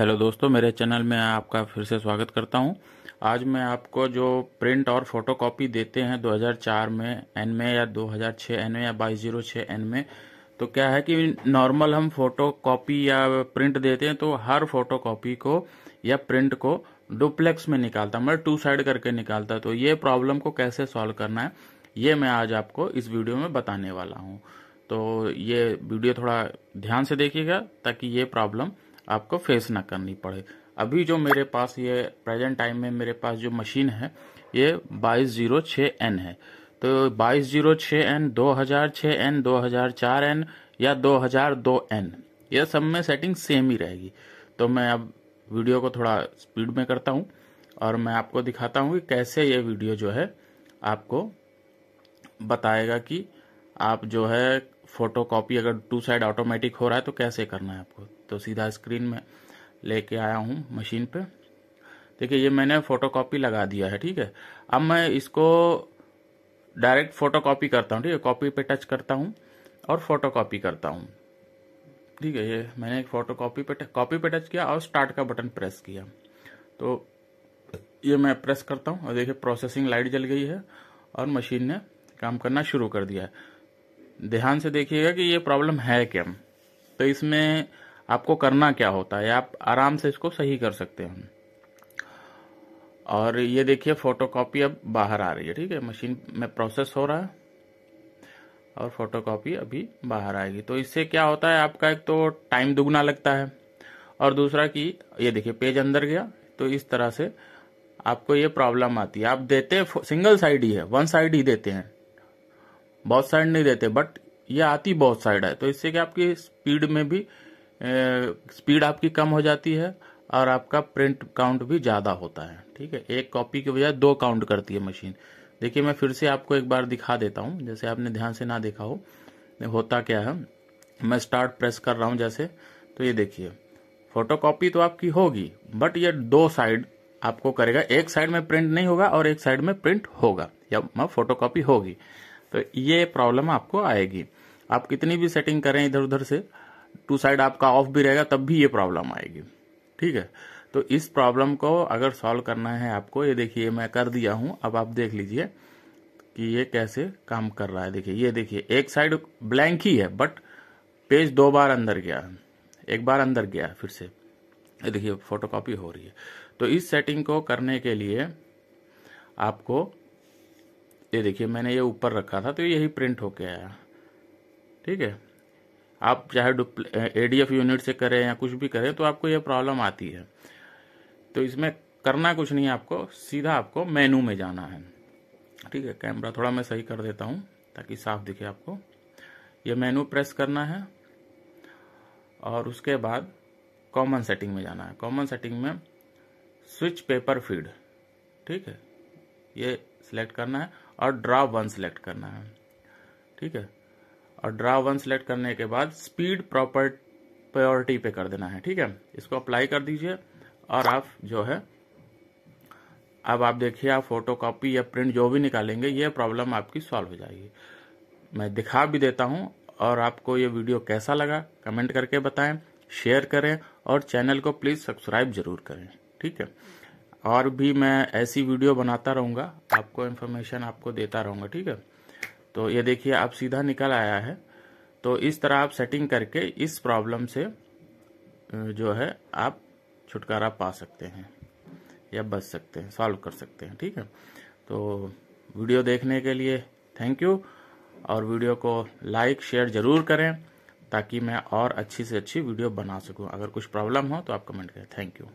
hello दोस्तों मेरे channel में आपका फिर से स्वागत करता हूं आज मैं आपको जो प्रिंट और फोटोकॉपी देते हैं 2004 में एन में या 2006 एन में या बाईस जीरो छः एन में तो क्या है कि नॉर्मल हम फोटो कॉपी या प्रिंट देते हैं तो हर फोटो कॉपी को या प्रिंट को डुप्लेक्स में निकालता मतलब टू साइड करके निकालता तो ये प्रॉब्लम को कैसे सॉल्व करना है ये मैं आज आपको इस वीडियो में बताने वाला हूँ तो ये वीडियो थोड़ा ध्यान से देखिएगा ताकि ये प्रॉब्लम आपको फेस ना करनी पड़े अभी जो मेरे पास ये प्रेजेंट टाइम में मेरे पास जो मशीन है ये बाईस जीरो छ एन है तो बाईस जीरो छः एन दो हज़ार छ एन दो हज़ार चार एन या दो हज़ार दो एन यह सब में सेटिंग सेम ही रहेगी तो मैं अब वीडियो को थोड़ा स्पीड में करता हूँ और मैं आपको दिखाता हूँ कि कैसे ये वीडियो जो है आपको बताएगा कि आप जो है फ़ोटो कॉपी अगर टू साइड ऑटोमेटिक हो रहा है तो कैसे करना है आपको तो सीधा स्क्रीन में लेके आया हूँ मशीन पे देखिए ये मैंने फ़ोटो कॉपी लगा दिया है ठीक है अब मैं इसको डायरेक्ट फ़ोटो कॉपी करता हूँ ठीक है कॉपी पे टच करता हूँ और फ़ोटो कॉपी करता हूँ ठीक है ये मैंने फ़ोटो कॉपी पे कॉपी पे टच किया और स्टार्ट का बटन प्रेस किया तो ये मैं प्रेस करता हूँ और देखिए प्रोसेसिंग लाइट जल गई है और मशीन ने काम करना शुरू कर दिया है ध्यान से देखिएगा कि ये प्रॉब्लम है क्या तो इसमें आपको करना क्या होता है आप आराम से इसको सही कर सकते हैं और ये देखिए फोटोकॉपी अब बाहर आ रही है ठीक है मशीन में प्रोसेस हो रहा है और फोटोकॉपी अभी बाहर आएगी तो इससे क्या होता है आपका एक तो टाइम दुगना लगता है और दूसरा कि ये देखिए पेज अंदर गया तो इस तरह से आपको ये प्रॉब्लम आती है आप देते सिंगल साइड ही है वन साइड ही देते हैं बहुत साइड नहीं देते बट ये आती बहुत साइड है तो इससे कि आपकी स्पीड में भी ए, स्पीड आपकी कम हो जाती है और आपका प्रिंट काउंट भी ज़्यादा होता है ठीक है एक कॉपी के बजाय दो काउंट करती है मशीन देखिए मैं फिर से आपको एक बार दिखा देता हूँ जैसे आपने ध्यान से ना देखा हो होता क्या है मैं स्टार्ट प्रेस कर रहा हूँ जैसे तो ये देखिए फोटो कॉपी तो आपकी होगी बट ये दो साइड आपको करेगा एक साइड में प्रिंट नहीं होगा और एक साइड में प्रिंट होगा या फोटो हाँ, कॉपी होगी तो ये प्रॉब्लम आपको आएगी आप कितनी भी सेटिंग करें इधर उधर से टू साइड आपका ऑफ भी रहेगा तब भी ये प्रॉब्लम आएगी ठीक है तो इस प्रॉब्लम को अगर सॉल्व करना है आपको ये देखिए मैं कर दिया हूं अब आप देख लीजिए कि ये कैसे काम कर रहा है देखिए ये देखिए एक साइड ब्लैंक ही है बट पेज दो बार अंदर गया एक बार अंदर गया फिर से ये देखिए फोटोकॉपी हो रही है तो इस सेटिंग को करने के लिए आपको ये देखिए मैंने ये ऊपर रखा था तो यही प्रिंट होके आया ठीक है आप चाहे ए डी एफ यूनिट से करें या कुछ भी करें तो आपको ये प्रॉब्लम आती है तो इसमें करना कुछ नहीं है आपको सीधा आपको मेनू में जाना है ठीक है कैमरा थोड़ा मैं सही कर देता हूँ ताकि साफ दिखे आपको ये मेनू प्रेस करना है और उसके बाद कॉमन सेटिंग में जाना है कॉमन सेटिंग में स्विच पेपर फीड ठीक है ये सिलेक्ट करना है और ड्रा वन सेलेक्ट करना है ठीक है और ड्रा वन सेलेक्ट करने के बाद स्पीड प्रॉपर प्रायोरिटी पे कर देना है ठीक है इसको अप्लाई कर दीजिए और आप जो है अब आप देखिए आप फोटो कॉपी या प्रिंट जो भी निकालेंगे ये प्रॉब्लम आपकी सॉल्व हो जाएगी मैं दिखा भी देता हूँ और आपको ये वीडियो कैसा लगा कमेंट करके बताएं शेयर करें और चैनल को प्लीज़ सब्सक्राइब जरूर करें ठीक है और भी मैं ऐसी वीडियो बनाता रहूँगा आपको इन्फॉर्मेशन आपको देता रहूँगा ठीक है तो ये देखिए आप सीधा निकल आया है तो इस तरह आप सेटिंग करके इस प्रॉब्लम से जो है आप छुटकारा पा सकते हैं या बच सकते हैं सॉल्व कर सकते हैं ठीक है तो वीडियो देखने के लिए थैंक यू और वीडियो को लाइक शेयर ज़रूर करें ताकि मैं और अच्छी से अच्छी वीडियो बना सकूं अगर कुछ प्रॉब्लम हो तो आप कमेंट करें थैंक यू